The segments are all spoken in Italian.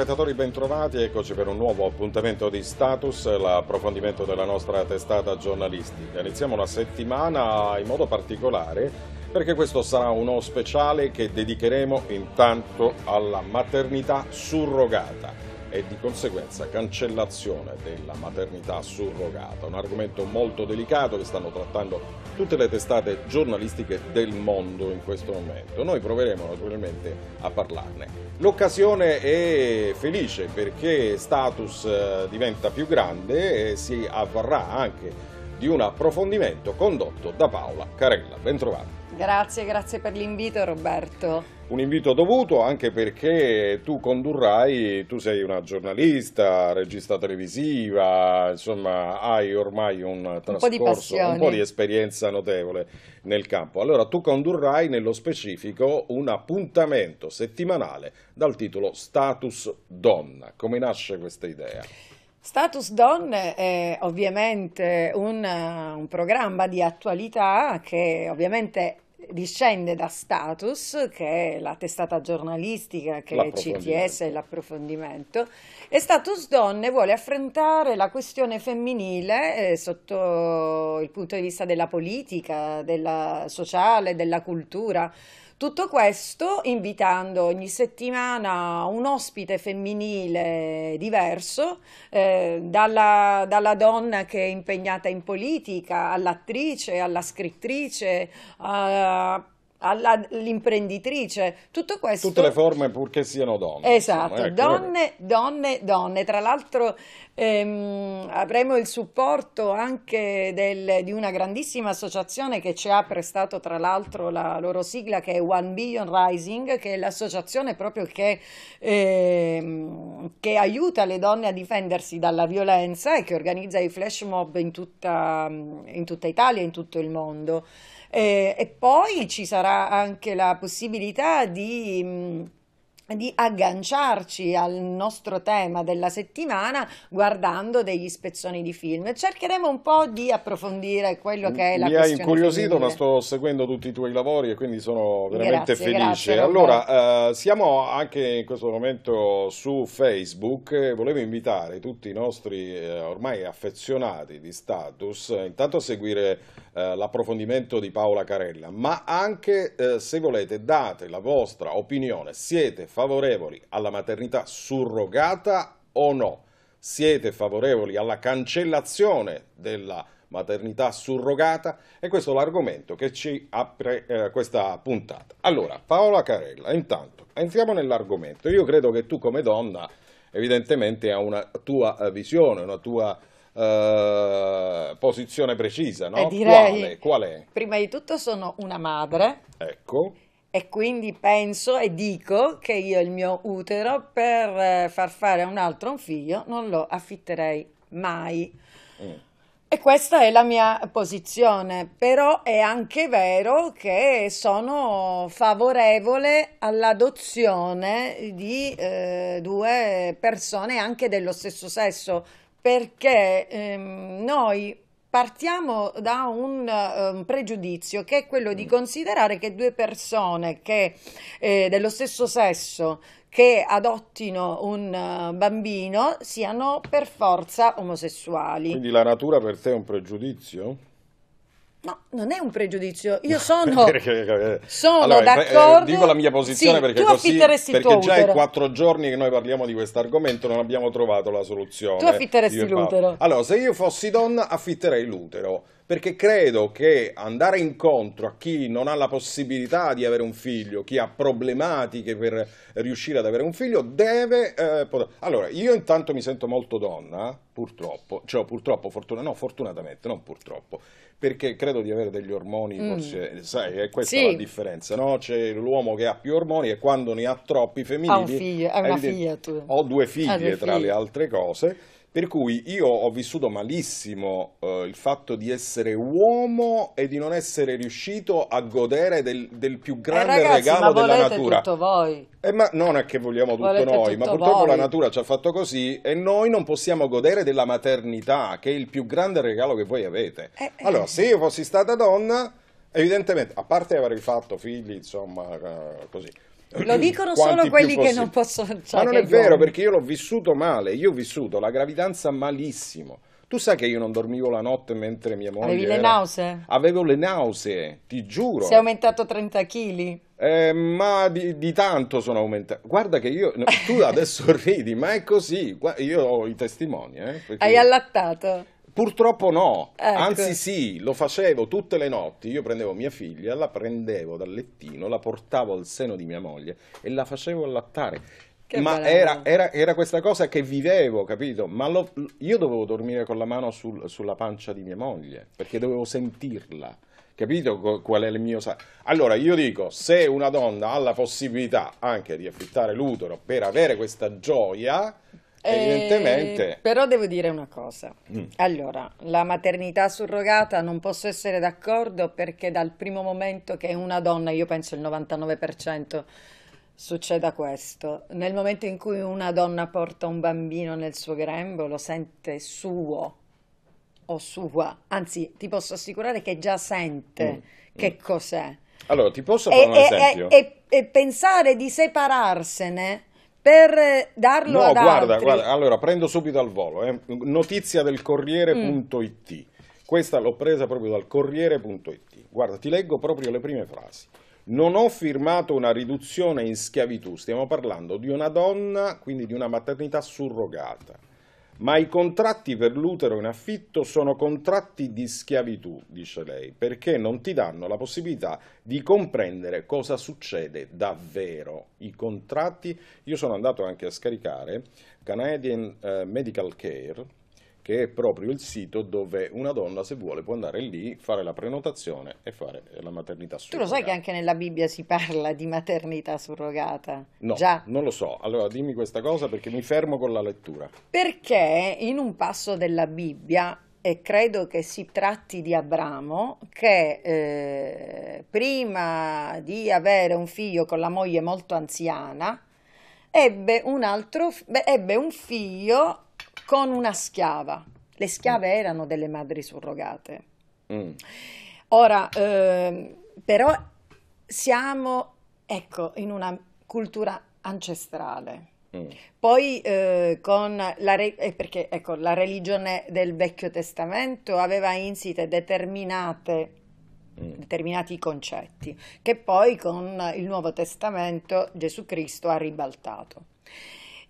telespettatori bentrovati, eccoci per un nuovo appuntamento di Status, l'approfondimento della nostra testata giornalistica. Iniziamo la settimana in modo particolare perché questo sarà uno speciale che dedicheremo intanto alla maternità surrogata e di conseguenza cancellazione della maternità surrogata, un argomento molto delicato che stanno trattando tutte le testate giornalistiche del mondo in questo momento. Noi proveremo naturalmente a parlarne. L'occasione è felice perché Status eh, diventa più grande e si avvarrà anche di un approfondimento condotto da Paola Carella. Bentrovati. Grazie, grazie per l'invito Roberto. Un invito dovuto anche perché tu condurrai, tu sei una giornalista, regista televisiva, insomma hai ormai un, un trascorso, po un po' di esperienza notevole nel campo. Allora tu condurrai nello specifico un appuntamento settimanale dal titolo Status Donna. Come nasce questa idea? Status Donne è ovviamente un, un, programma di attualità che ovviamente discende da Status, che è la testata giornalistica che è CTS e l'approfondimento, e Status Donne vuole affrontare la questione femminile eh, sotto il punto di vista della politica, della sociale, della cultura, tutto questo invitando ogni settimana un ospite femminile diverso, eh, dalla, dalla, donna che è impegnata in politica, all'attrice, alla scrittrice, a all'imprenditrice, tutto questo. Tutte le forme purché siano donne. Esatto, ecco, donne, donne, donne. Tra l'altro ehm, avremo il supporto anche del, di una grandissima associazione che ci ha prestato tra l'altro la loro sigla che è One Billion Rising, che è l'associazione proprio che, ehm, che aiuta le donne a difendersi dalla violenza e che organizza i flash mob in tutta, in tutta Italia e in tutto il mondo. Eh, e poi ci sarà anche la possibilità di... Mm, di agganciarci al nostro tema della settimana guardando degli spezzoni di film. Cercheremo un po' di approfondire quello che è la Mi questione. Mi hai incuriosito, ma sto seguendo tutti i tuoi lavori e quindi sono veramente grazie, felice. Grazie, allora, eh, siamo anche in questo momento su Facebook. Volevo invitare tutti i nostri eh, ormai affezionati di status eh, intanto a seguire eh, l'approfondimento di Paola Carella, ma anche eh, se volete date la vostra opinione, siete favorevoli alla maternità surrogata o no? Siete favorevoli alla cancellazione della maternità surrogata? E questo è l'argomento che ci apre eh, questa puntata. Allora, Paola Carella, intanto, entriamo nell'argomento. Io credo che tu come donna evidentemente hai una tua eh, visione, una tua eh, posizione precisa, no? Eh, direi, quale, qual è? Prima di tutto sono una madre. Ecco. E quindi penso e dico che io il mio utero per eh, far fare a un altro un figlio non lo affitterei mai. Mm. E questa è la mia posizione, però è anche vero che sono favorevole all'adozione di eh, due persone anche dello stesso sesso, perché ehm, noi partiamo da un, un, ehm, pregiudizio che è quello di mm. considerare che due persone che, eh, dello stesso sesso che adottino un eh, bambino siano per forza omosessuali. Quindi la natura per te è un pregiudizio? No, non è un pregiudizio, io sono, sono allora, eh, d'accordo. dico la mia posizione sì, perché, così, perché già è quattro giorni che noi parliamo di questo argomento, non abbiamo trovato la soluzione. Tu affitteresti l'utero. Allora, se io fossi donna affitterei l'utero perché credo che andare incontro a chi non ha la possibilità di avere un figlio, chi ha problematiche per riuscire ad avere un figlio, deve... Eh, poter... Allora, io intanto mi sento molto donna, purtroppo, cioè purtroppo, fortuna... no, fortunatamente, non purtroppo, perché credo di avere degli ormoni, mm. forse, sai, è questa sì. la differenza, no? C'è l'uomo che ha più ormoni e quando ne ha troppi femminili... Ha un figlio, ha una figlia tu. Ho due figlie, due figlie. tra le altre cose per cui io ho vissuto malissimo eh, il fatto di essere uomo e di non essere riuscito a godere del, del più eh, grande eh, ragazzi, regalo della natura. Tutto voi. Eh, ma non è che vogliamo tutto volete noi, tutto ma purtroppo voi. la natura ci ha fatto così e noi non possiamo godere della maternità, che è il più grande regalo che voi avete. Eh, eh allora, eh. se io fossi stata donna, evidentemente, a parte aver fatto figli, insomma, così lo dicono solo quelli che non possono... Cioè Ma non è vero, perché io l'ho vissuto male, io ho vissuto la gravidanza malissimo. Tu sai che io non dormivo la notte mentre mia moglie. Avevi le nausee? Avevo le nausee, ti giuro. Sei aumentato 30 kg? Eh, ma di, di, tanto sono aumentato. Guarda che io. tu adesso ridi, ma è così. Io ho i testimoni. Eh, perché... Hai allattato. Purtroppo no, ecco. anzi sì, lo facevo tutte le notti, io prendevo mia figlia, la prendevo dal lettino, la portavo al seno di mia moglie e la facevo allattare. Che Ma era, era, era, questa cosa che vivevo, capito? Ma lo, io dovevo dormire con la mano sul, sulla pancia di mia moglie, perché dovevo sentirla capito qual è il mio allora io dico se una donna ha la possibilità anche di affittare l'utero per avere questa gioia Evidentemente. Eh, però devo dire una cosa. Mm. Allora, la maternità surrogata non posso essere d'accordo perché dal primo momento che una donna, io penso il 99% succeda questo, nel momento in cui una donna porta un bambino nel suo grembo lo sente suo o sua, anzi ti posso assicurare che già sente mm. mm. che mm. cos'è. Allora, ti posso fare e, un esempio? E, e, e pensare di separarsene per eh, darlo no, ad guarda, altri. guarda, allora prendo subito al volo, eh. notizia del Corriere.it, mm. questa l'ho presa proprio dal Corriere.it, guarda ti leggo proprio le prime frasi, non ho firmato una riduzione in schiavitù, stiamo parlando di una donna, quindi di una maternità surrogata, ma i contratti per l'utero in affitto sono contratti di schiavitù, dice lei, perché non ti danno la possibilità di comprendere cosa succede davvero. I contratti, io sono andato anche a scaricare Canadian eh, Medical Care, che è proprio il sito dove una donna se vuole può andare lì, fare la prenotazione e fare la maternità surrogata. Tu lo sai che anche nella Bibbia si parla di maternità surrogata? No, Già. non lo so. Allora dimmi questa cosa perché mi fermo con la lettura. Perché in un passo della Bibbia e credo che si tratti di Abramo, che eh, prima di avere un figlio con la moglie molto anziana, ebbe un, altro, ebbe un figlio con una schiava. Le schiave mm. erano delle madri surrogate. Mm. Ora, eh, però, siamo, ecco, in una cultura ancestrale. Mm. Poi eh, con la, re- eh, perché, ecco, la religione del Vecchio Testamento aveva insite determinate mm. determinati concetti che poi con il Nuovo Testamento Gesù Cristo ha ribaltato.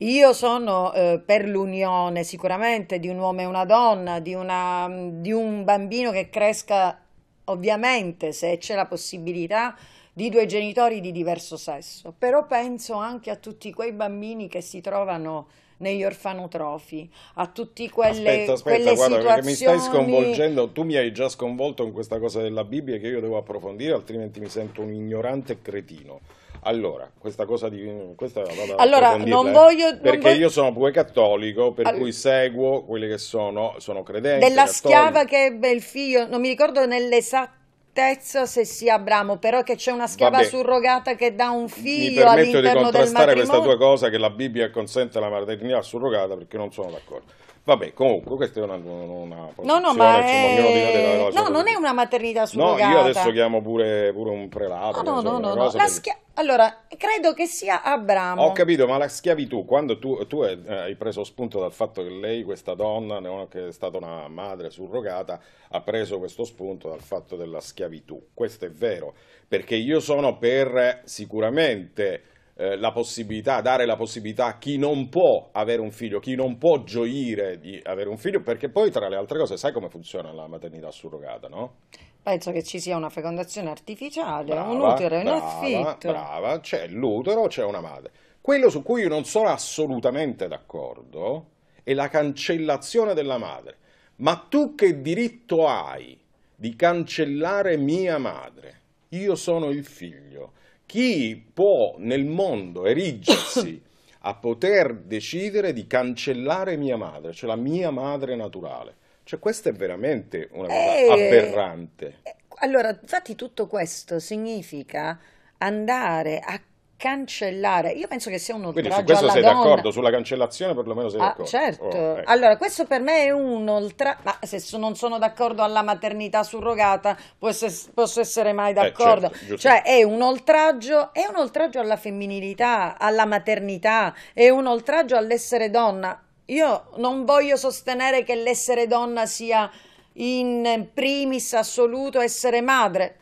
Io sono eh, per l'unione sicuramente di un uomo e una donna, di, una, mm, di un bambino che cresca ovviamente se c'è la possibilità di due genitori di diverso sesso, però penso anche a tutti quei bambini che si trovano negli orfanotrofi, a tutti quelle, aspetta, aspetta, quelle guarda, situazioni... mi stai sconvolgendo, tu mi hai già sconvolto con questa cosa della Bibbia che io devo approfondire, altrimenti mi sento un ignorante cretino. Allora, questa cosa di... Questa allora, non eh, voglio... Perché non voglio... io sono pure cattolico, per All... cui seguo quelli che sono, sono credenti. Della cattolici. schiava che ebbe il figlio, non mi ricordo nell'esattezza se sia Abramo, però che c'è una schiava Vabbè. surrogata che dà un figlio all'interno del matrimonio. Mi permetto di contrastare questa tua cosa che la Bibbia consente la maternità surrogata perché non sono d'accordo. Vabbè, comunque, questa è una, una No, no, ma è... Insomma, no, non è una maternità surrogata. No, io adesso chiamo pure, pure un prelato. Ah, no, no, insomma, no, no, no. Per... Schia... Allora, credo che sia Abramo. Ho capito, ma la schiavitù, quando tu, tu eh, hai preso spunto dal fatto che lei, questa donna, che è stata una madre surrogata, ha preso questo spunto dal fatto della schiavitù. Questo è vero, perché io sono per eh, sicuramente eh, la possibilità, dare la possibilità a chi non può avere un figlio, chi non può gioire di avere un figlio, perché poi tra le altre cose sai come funziona la maternità surrogata, no? Penso che ci sia una fecondazione artificiale, brava, un utero in brava, affitto. Brava, c'è l'utero, c'è una madre. Quello su cui io non sono assolutamente d'accordo è la cancellazione della madre. Ma tu che diritto hai di cancellare mia madre? Io sono il figlio chi può nel mondo erigersi a poter decidere di cancellare mia madre, cioè la mia madre naturale? Cioè questa è veramente una cosa eh, aberrante. Eh, allora, infatti tutto questo significa andare a cancellare. Io penso che sia un oltraggio Quindi su questo sei donna. d'accordo, sulla cancellazione perlomeno sei ah, d'accordo. Certo, oh, ecco. allora questo per me è un oltraggio, ma se non sono d'accordo alla maternità surrogata posso, posso essere mai eh, d'accordo. Eh, certo, cioè è un oltraggio, è un oltraggio alla femminilità, alla maternità, è un oltraggio all'essere donna. Io non voglio sostenere che l'essere donna sia in primis assoluto essere madre,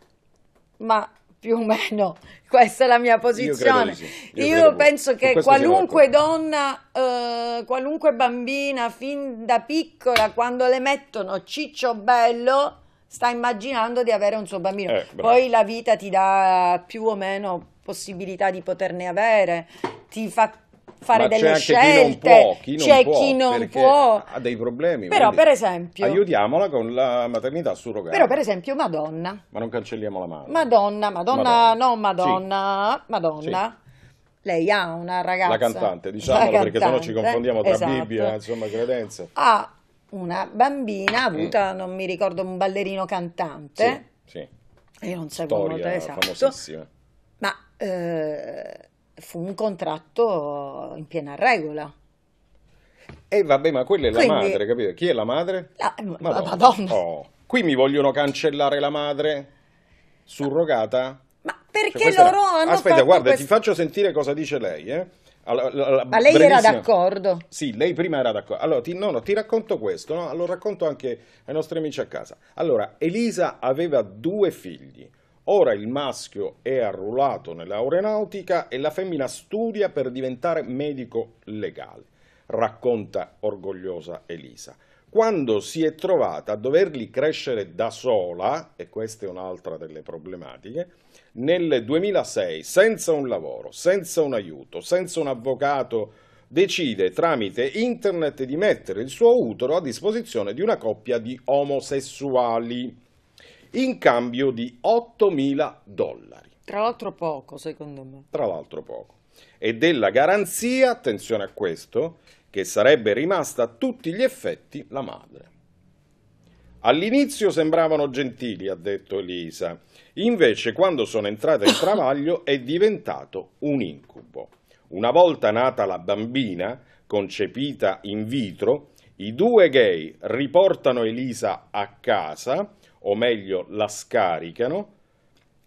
ma più o meno questa è la mia posizione. Io, Io, Io penso che qualunque donna, eh, qualunque bambina, fin da piccola, quando le mettono ciccio bello, sta immaginando di avere un suo bambino. Eh, Poi la vita ti dà più o meno possibilità di poterne avere, ti fa fare Ma delle c'è scelte, chi non può, chi non c'è può, chi non può. Ha dei problemi. Però, per esempio, aiutiamola con la maternità surrogata. Però, per esempio, Madonna. Ma non cancelliamo la madre. Madonna, Madonna, Madonna. no, Madonna, sì. Madonna. Sì lei ha una ragazza. La cantante, diciamolo, la perché sennò ci confondiamo tra esatto. Bibbia, insomma, credenze. Ha una bambina mm. avuta, mm. non mi ricordo, un ballerino cantante. Sì, sì. Io non so come esatto. Ma eh, fu un contratto in piena regola. E eh, vabbè, ma quella è la Quindi, madre, capito? Chi è la madre? La, eh, Madonna. La Madonna. Oh, qui mi vogliono cancellare la madre surrogata? Ma perché cioè, loro era... hanno Aspetta, guarda, questo... ti faccio sentire cosa dice lei, eh? Allora, la, la, Ma lei brevissima... era d'accordo? Sì, lei prima era d'accordo. Allora, ti, no, no, ti racconto questo, no? lo racconto anche ai nostri amici a casa. Allora, Elisa aveva due figli. Ora il maschio è arruolato nell'aeronautica e la femmina studia per diventare medico legale, racconta orgogliosa Elisa. Quando si è trovata a doverli crescere da sola, e questa è un'altra delle problematiche, nel 2006, senza un lavoro, senza un aiuto, senza un avvocato, decide tramite internet di mettere il suo utero a disposizione di una coppia di omosessuali in cambio di 8.000 dollari. Tra l'altro poco, secondo me. Tra l'altro poco. E della garanzia, attenzione a questo, che sarebbe rimasta a tutti gli effetti la madre. All'inizio sembravano gentili, ha detto Elisa, invece quando sono entrata in travaglio è diventato un incubo. Una volta nata la bambina, concepita in vitro, i due gay riportano Elisa a casa o meglio la scaricano,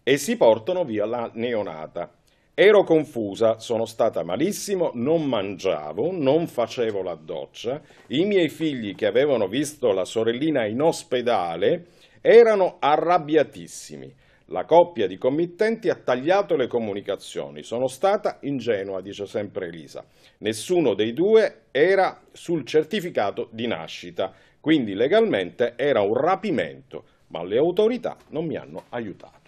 e si portano via la neonata. Ero confusa, sono stata malissimo, non mangiavo, non facevo la doccia, i miei figli che avevano visto la sorellina in ospedale erano arrabbiatissimi. La coppia di committenti ha tagliato le comunicazioni. Sono stata ingenua, dice sempre Elisa. Nessuno dei due era sul certificato di nascita, quindi legalmente era un rapimento ma le autorità non mi hanno aiutato.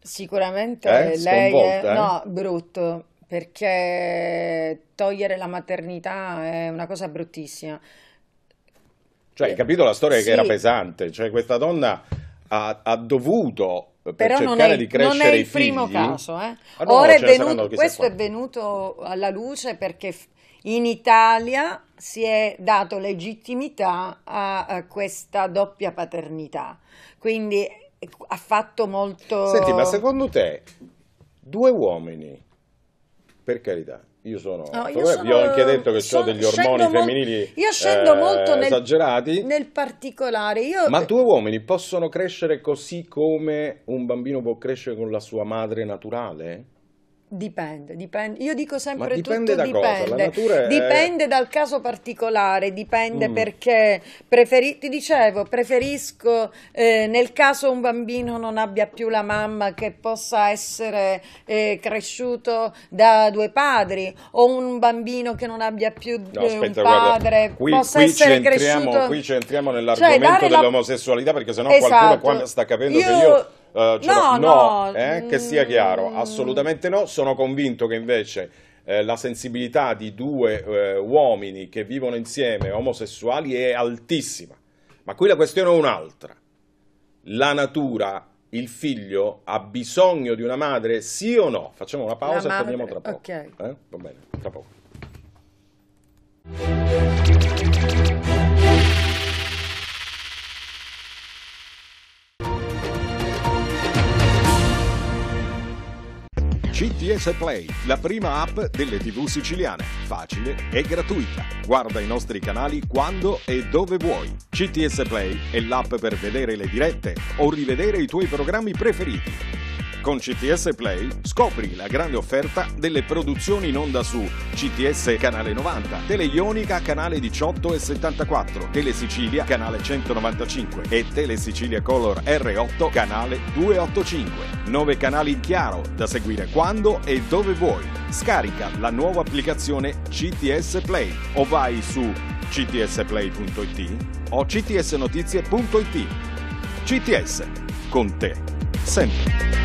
Sicuramente eh, lei è eh? no, brutto, perché togliere la maternità è una cosa bruttissima. Cioè, hai capito la storia sì. che era pesante, cioè questa donna ha, ha dovuto per Però cercare è, di crescere non è il primo figli. caso, eh. ah, no, Ora è cioè, venuto, questo qua. è venuto alla luce perché in Italia si è dato legittimità a, a questa doppia paternità, quindi ha fatto molto... Senti, ma secondo te due uomini, per carità, io sono, no, io sono, vi ho anche detto che sono, ho degli ormoni femminili io scendo eh, molto nel, esagerati nel particolare io... ma due uomini possono crescere così come un bambino può crescere con la sua madre naturale? Dipende, dipende. Io dico sempre Ma dipende tutto dipende. Cosa? Dipende è... dal caso particolare, dipende mm. perché preferi... ti dicevo, preferisco eh, nel caso un bambino non abbia più la mamma che possa essere eh, cresciuto da due padri o un bambino che non abbia più eh, no, aspetta, un padre qui, possa qui essere cresciuto. Qui ci entriamo cioè, nell'argomento cioè, dell'omosessualità la... perché sennò esatto. qualcuno qua esatto. sta capendo io... che io Uh, no, no, no eh? che sia chiaro, mm. assolutamente no. Sono convinto che invece eh, la sensibilità di due eh, uomini che vivono insieme omosessuali è altissima. Ma qui la questione è un'altra. La natura, il figlio ha bisogno di una madre, sì o no? Facciamo una pausa e torniamo tra poco. Okay. Eh? Va bene, tra poco. CTS Play, la prima app delle tv siciliane, facile e gratuita. Guarda i nostri canali quando e dove vuoi. CTS Play è l'app per vedere le dirette o rivedere i tuoi programmi preferiti con CTS Play scopri la grande offerta delle produzioni in onda su CTS Canale 90, Tele Ionica Canale 18 e 74, Tele Sicilia Canale 195 e Tele Sicilia Color R8 Canale 285. 9 canali in chiaro da seguire quando e dove vuoi. Scarica la nuova applicazione CTS Play o vai su ctsplay.it o ctsnotizie.it. CTS, con te, sempre.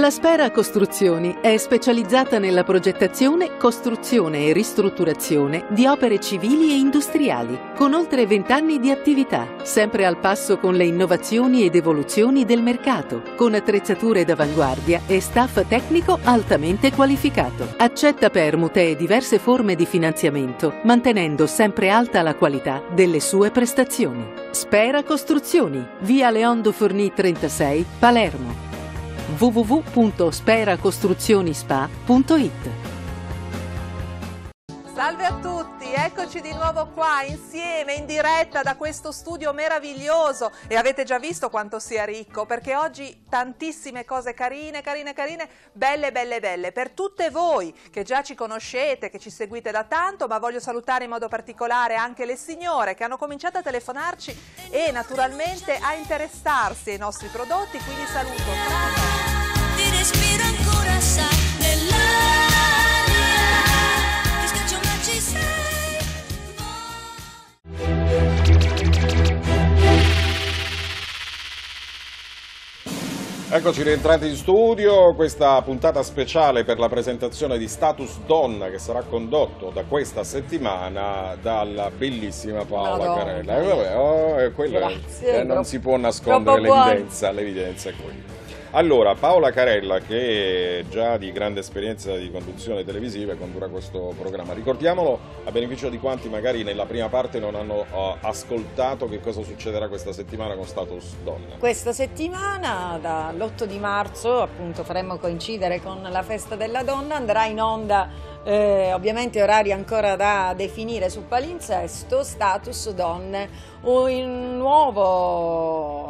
La Spera Costruzioni è specializzata nella progettazione, costruzione e ristrutturazione di opere civili e industriali, con oltre 20 anni di attività, sempre al passo con le innovazioni ed evoluzioni del mercato, con attrezzature d'avanguardia e staff tecnico altamente qualificato. Accetta permute e diverse forme di finanziamento, mantenendo sempre alta la qualità delle sue prestazioni. Spera Costruzioni, via Leondo Forni 36, Palermo www.speracostruzioni.it Salve a tutti, eccoci di nuovo qua insieme in diretta da questo studio meraviglioso e avete già visto quanto sia ricco perché oggi tantissime cose carine, carine, carine, belle, belle, belle per tutte voi che già ci conoscete, che ci seguite da tanto ma voglio salutare in modo particolare anche le signore che hanno cominciato a telefonarci e naturalmente a interessarsi ai nostri prodotti, quindi saluto. Ti respiro ancora, sai. Eccoci rientrati in studio, questa puntata speciale per la presentazione di Status Donna che sarà condotto da questa settimana dalla bellissima Paola Madonna. Carella. Eh, vabbè, oh, eh, quello, eh, non si può nascondere l'evidenza, l'evidenza è quella. Allora, Paola Carella, che è già di grande esperienza di conduzione televisiva condurrà questo programma, ricordiamolo a beneficio di quanti magari nella prima parte non hanno uh, ascoltato che cosa succederà questa settimana con Status Donna. Questa settimana, dall'8 di marzo, appunto faremo coincidere con la festa della donna, andrà in onda eh, ovviamente orari ancora da definire su palinsesto, status donne un nuovo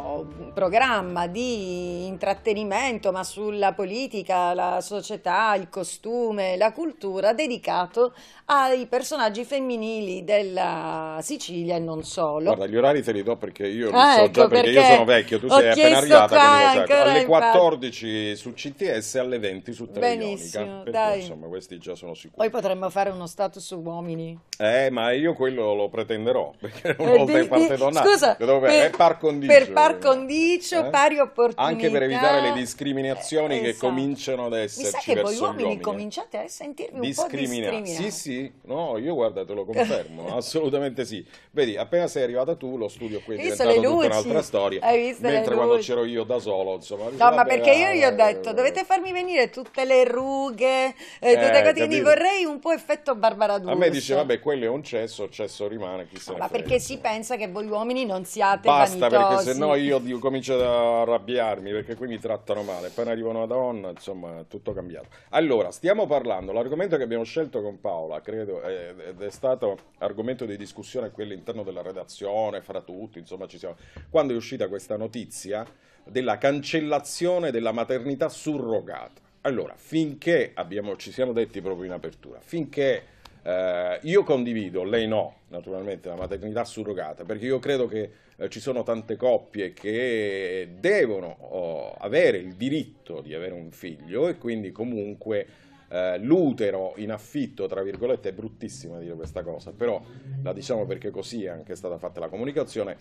programma di intrattenimento, ma sulla politica, la società, il costume, la cultura, dedicato ai personaggi femminili della Sicilia e non solo. Guarda, gli orari te li do perché io li ah, so ecco, già, perché, perché, io sono vecchio, tu sei appena arrivata, qua, alle 14 infatti. su CTS e alle 20 su Teleionica. Insomma, questi già sono sicuri. Poi potremmo fare uno status su uomini. Eh, ma io quello lo pretenderò, perché una eh, volta eh, di, parte donna Scusa, per, è par condicio. Per par condicio, eh? pari opportunità. Anche per evitare le discriminazioni eh, che esatto. cominciano ad esserci Mi sa che voi uomini, eh. cominciate a sentirvi un po' discriminati. Sì, sì, no, io guarda te lo confermo, assolutamente sì. Vedi, appena sei arrivata tu, lo studio qui è diventato tutta un'altra storia. Hai visto mentre quando c'ero io da solo, insomma. No, ma perché io gli ho detto, eh, dovete farmi venire tutte le rughe, eh, eh tutte cose, vorrei un po' effetto Barbara D'Urso. A me dice, vabbè, quello è un cesso, cesso rimane, chissà. Ma perché si pensa che voi uomini non siate Basta vanitosi. perché sennò io dico, comincio ad arrabbiarmi perché qui mi trattano male, Poi ne arriva una donna insomma è tutto cambiato. Allora stiamo parlando, l'argomento che abbiamo scelto con Paola credo ed è stato argomento di discussione qui all'interno della redazione, fra tutti insomma ci siamo, quando è uscita questa notizia della cancellazione della maternità surrogata. Allora, finché abbiamo, ci siamo detti proprio in apertura, finché eh, io condivido, lei no, naturalmente, la maternità surrogata, perché io credo che eh, ci sono tante coppie che devono oh, avere il diritto di avere un figlio e quindi comunque eh, l'utero in affitto, tra virgolette, è bruttissimo dire questa cosa, però la diciamo perché così è anche stata fatta la comunicazione,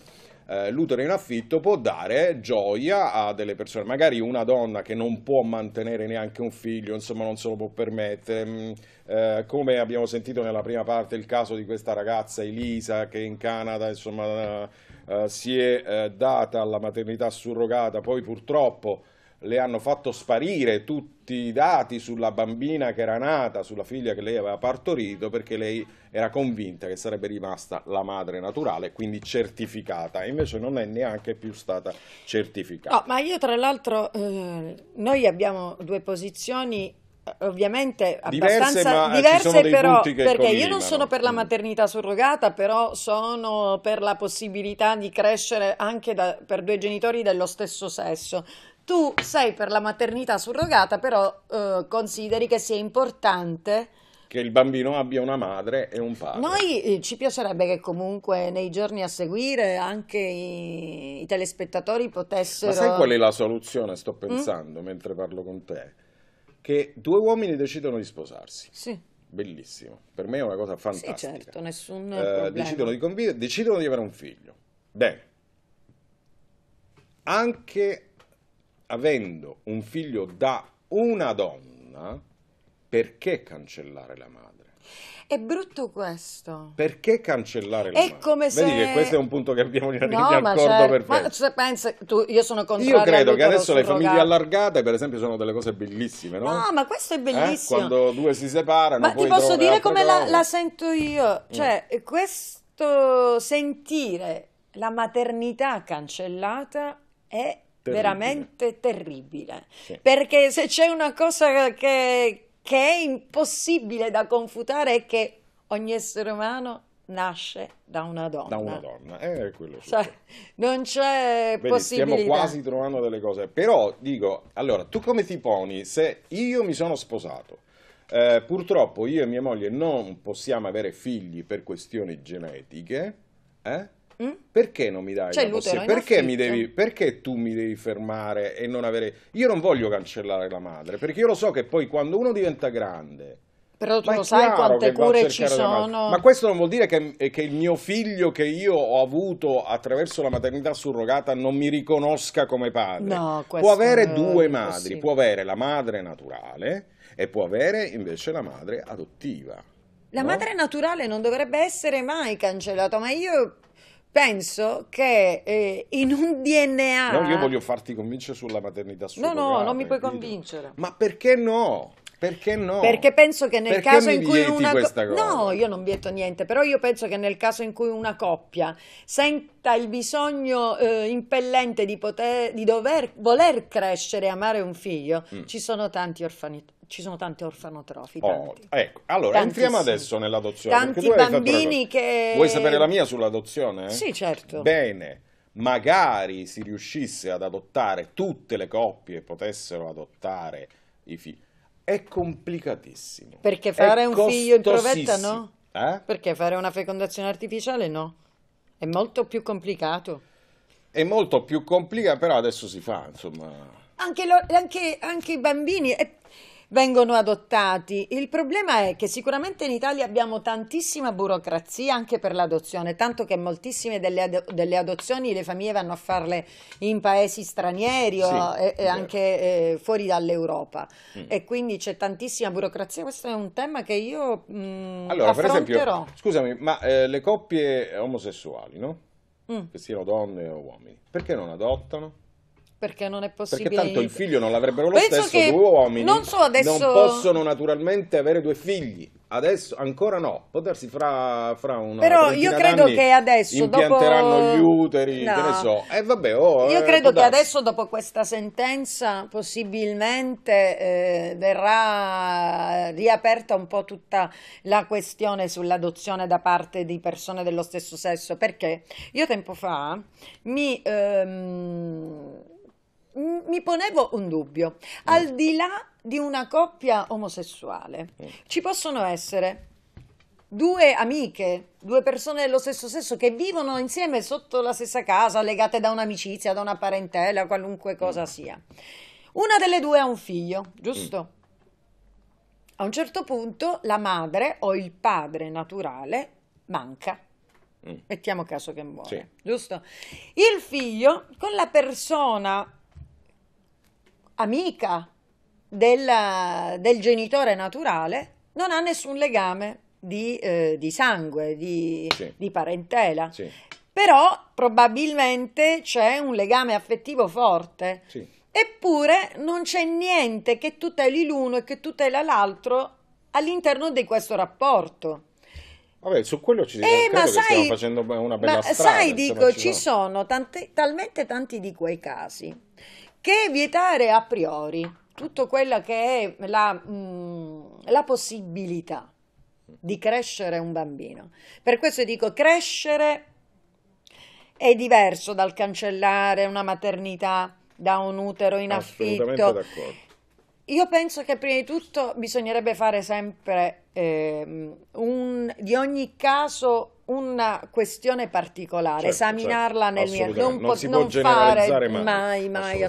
eh, l'utero in affitto può dare gioia a delle persone, magari una donna che non può mantenere neanche un figlio, insomma non se lo può permettere, mm, eh, come abbiamo sentito nella prima parte il caso di questa ragazza Elisa che in Canada insomma, eh, si è eh, data alla maternità surrogata, poi purtroppo le hanno fatto sparire tutti i dati sulla bambina che era nata, sulla figlia che lei aveva partorito, perché lei era convinta che sarebbe rimasta la madre naturale, quindi certificata, invece non è neanche più stata certificata. No, ma io tra l'altro, eh, noi abbiamo due posizioni eh, ovviamente abbastanza diverse, ma diverse però perché io non sono per la maternità surrogata però sono per la possibilità di crescere anche da, per due genitori dello stesso sesso tu sei per la maternità surrogata, però eh, consideri che sia importante che il bambino abbia una madre e un padre. Noi eh, ci piacerebbe che comunque nei giorni a seguire anche i, i telespettatori potessero... Ma sai qual è la soluzione, sto mm? pensando, mm? mentre parlo con te? Che due uomini decidono di sposarsi. Sì. Bellissimo. Per me è una cosa fantastica. Sì, certo, nessun eh, Decidono di convivere, decidono di avere un figlio. Bene. Anche avendo un figlio da una donna, perché cancellare la madre? È brutto questo. Perché cancellare la è madre? Come se... Vedi che questo è un punto che abbiamo già no, accordo certo. perfetto. Ma se pensa, tu, io sono contrario Io credo che adesso le famiglie allargate, per esempio, sono delle cose bellissime, no? No, ma questo è eh, bellissimo. Eh? Quando due si separano. Ma ti posso dire come la, la, sento io? Mm. Cioè, mm. questo sentire la maternità cancellata è terribile. veramente terribile. Sì. Perché se c'è una cosa che, che è impossibile da confutare è che ogni essere umano nasce da una donna. Da una donna, eh, cioè, non c'è Vedi, possibilità. Stiamo quasi trovando delle cose. Però dico, allora, tu come ti poni se io mi sono sposato? Eh, purtroppo io e mia moglie non possiamo avere figli per questioni genetiche, eh? Mm? Perché non mi dai C'è cioè, la possibilità? Perché, mi devi, perché tu mi devi fermare e non avere... Io non voglio cancellare la madre, perché io lo so che poi quando uno diventa grande... Però tu lo sai quante cure ci sono. Ma questo non vuol dire che, che, il mio figlio che io ho avuto attraverso la maternità surrogata non mi riconosca come padre. No, può avere due madri, può avere la madre naturale e può avere invece la madre adottiva. La no? madre naturale non dovrebbe essere mai cancellata, ma io penso che eh, in un DNA... No, io voglio farti convincere sulla maternità surrogata. No, no, non mi puoi convincere. Ma perché no? Perché no? Perché penso che nel perché caso in cui una cosa... No, io non vieto niente, però io penso che nel caso in cui una coppia senta il bisogno eh, impellente di, poter, di dover, voler crescere e amare un figlio, mm. ci sono tanti orfanitori ci sono tanti orfanotrofi. Oh, Ecco, allora entriamo adesso nell'adozione. Tanti bambini che... Vuoi sapere la mia sull'adozione? Sì, certo. Bene, magari si riuscisse ad adottare, tutte le coppie potessero adottare i figli. È complicatissimo. Perché fare È un figlio in provetta no? Eh? Perché fare una fecondazione artificiale no? È molto più complicato. È molto più complicato, però adesso si fa, insomma... Anche, lo, anche, anche, i bambini, è vengono adottati. Il problema è che sicuramente in Italia abbiamo tantissima burocrazia anche per l'adozione, tanto che moltissime delle, ado delle adozioni le famiglie vanno a farle in paesi stranieri sì, o e, e anche eh, fuori dall'Europa mm. e quindi c'è tantissima burocrazia. Questo è un tema che io mh, mm, allora, affronterò. Esempio, scusami, ma eh, le coppie omosessuali, no? Mm. Che siano donne o uomini, perché non adottano? perché non è possibile. Perché tanto il figlio non l'avrebbero lo Penso stesso due uomini. Non so adesso. Non possono naturalmente avere due figli. Adesso ancora no, potersi fra, fra una Però io credo che adesso impianteranno dopo... gli uteri, no. che ne so. Eh, vabbè, oh, eh, io eh, credo che darsi. adesso dopo questa sentenza possibilmente eh, verrà eh, riaperta un po' tutta la questione sull'adozione da parte di persone dello stesso sesso, perché io tempo fa mi ehm, mi ponevo un dubbio. Al mm. di là di una coppia omosessuale, mm. ci possono essere due amiche, due persone dello stesso sesso che vivono insieme sotto la stessa casa, legate da un'amicizia, da una parentela, qualunque cosa mm. sia. Una delle due ha un figlio, giusto? A un certo punto la madre o il padre naturale manca. Mettiamo caso che muore, sì. giusto? Il figlio con la persona amica della, del genitore naturale, non ha nessun legame di, eh, di sangue, di, sì. di parentela. Sì. Però probabilmente c'è un legame affettivo forte. Sì. Eppure non c'è niente che tuteli l'uno e che tutela l'altro all'interno di questo rapporto. Vabbè, su quello ci siamo, eh, ma sai, facendo una bella ma strada. Sai, dico, ci sono, sono tanti, talmente tanti di quei casi che vietare a priori tutto quello che è la, mh, mm, la possibilità di crescere un bambino. Per questo dico crescere è diverso dal cancellare una maternità da un utero in affitto. Io penso che prima di tutto bisognerebbe fare sempre eh, un, di ogni caso una questione particolare, certo, certo esaminarla certo, nel mio... Non, non, si può non fare mai, mai, mai assolutamente.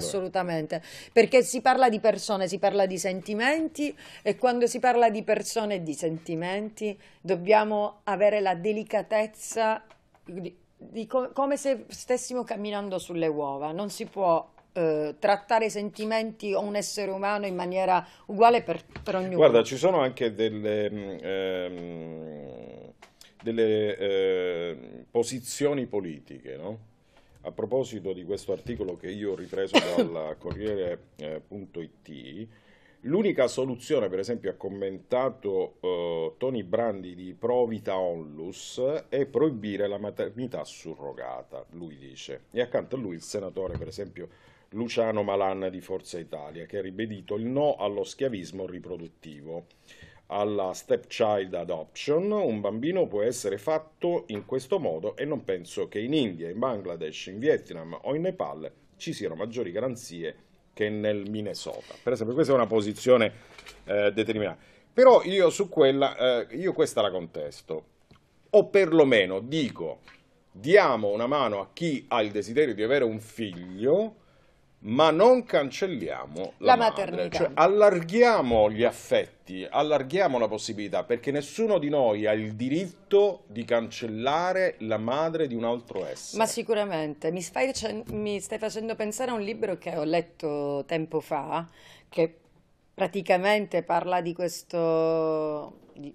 assolutamente. perché si parla di persone, si parla di sentimenti e quando si parla di persone e di sentimenti dobbiamo avere la delicatezza di, di com come se stessimo camminando sulle uova, non si può eh, trattare i sentimenti o un essere umano in maniera uguale per, per ognuno. Guarda, ci sono anche delle... Mm, ehm, delle eh, posizioni politiche. No? A proposito di questo articolo che io ho ripreso dal Corriere.it, eh, l'unica soluzione, per esempio, ha commentato eh, Tony Brandi di Provita Onlus, è proibire la maternità surrogata, lui dice. E accanto a lui il senatore, per esempio, Luciano Malanna di Forza Italia, che ha ribadito il no allo schiavismo riproduttivo alla stepchild adoption, un bambino può essere fatto in questo modo e non penso che in India, in Bangladesh, in Vietnam o in Nepal ci siano maggiori garanzie che nel Minnesota. Per esempio, questa è una posizione eh, determinata. Però io su quella, eh, io questa la contesto, o perlomeno dico, diamo una mano a chi ha il desiderio di avere un figlio, ma non cancelliamo la, la madre, maternità. Cioè, allarghiamo gli affetti, allarghiamo la possibilità, perché nessuno di noi ha il diritto di cancellare la madre di un altro essere. Ma sicuramente, mi stai, mi stai facendo pensare a un libro che ho letto tempo fa, che praticamente parla di questo, di,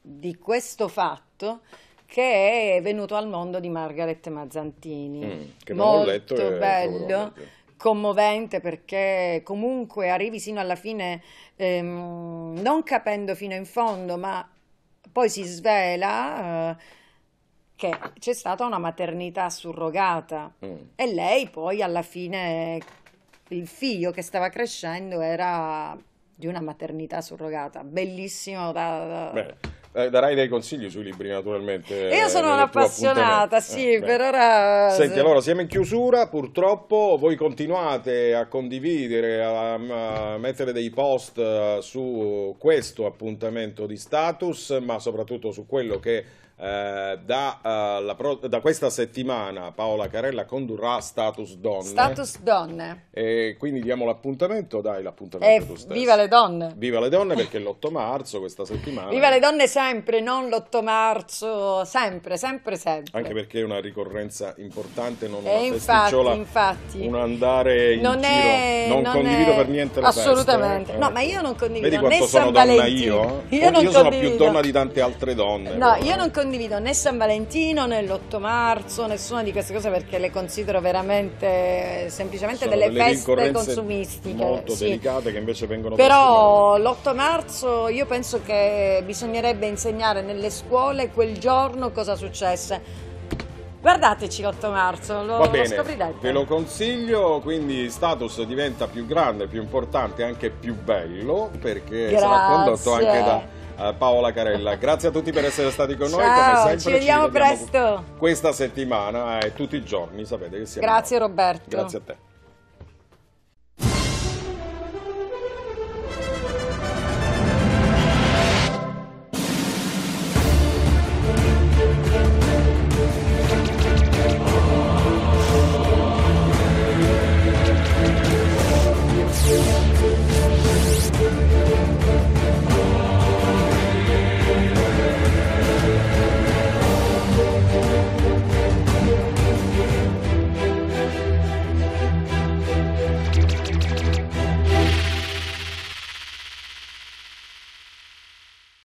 di questo fatto che è venuto al mondo di Margaret Mazzantini. Mm, che molto letto eh, bello commovente perché comunque arrivi sino alla fine ehm, non capendo fino in fondo, ma poi si svela eh, che c'è stata una maternità surrogata mm. e lei poi alla fine il figlio che stava crescendo era di una maternità surrogata, bellissimo da... da eh, darai dei consigli sui libri naturalmente. Io sono un'appassionata, sì, eh, per ora... Senti, allora siamo in chiusura, purtroppo voi continuate a condividere, a, a mettere dei post eh, su questo appuntamento di status, ma soprattutto su quello che eh, da, uh, pro- da, questa settimana Paola Carella condurrà Status Donne. Status Donne. E quindi diamo l'appuntamento, dai l'appuntamento eh, tu stesso. Viva le donne! Viva le donne perché l'8 marzo questa settimana. Viva le donne sempre, non l'8 marzo, sempre, sempre, sempre. Anche perché è una ricorrenza importante, non una eh, infatti, infatti. un andare in non giro. È, non, non condivido è... per niente la Assolutamente. eh. No, ma io non condivido Vedi né San Valentino. Io, io non io sono più donna di tante altre donne. No, però. io eh. non condivido condivido né San Valentino né l'8 marzo, nessuna di queste cose perché le considero veramente eh, semplicemente Sono delle, delle feste consumistiche. Molto sì. delicate che invece vengono Però l'8 marzo io penso che bisognerebbe insegnare nelle scuole quel giorno cosa successe. Guardateci l'8 marzo, lo, Va bene, lo scoprirete. Ve lo consiglio, quindi status diventa più grande, più importante, anche più bello, perché Grazie. sarà condotto anche da Paola Carella. Grazie a tutti per essere stati con noi. Ciao, Come sempre, ci vediamo, ci presto. Questa settimana e eh, tutti i giorni sapete che siamo. Grazie Roberto. Grazie a te.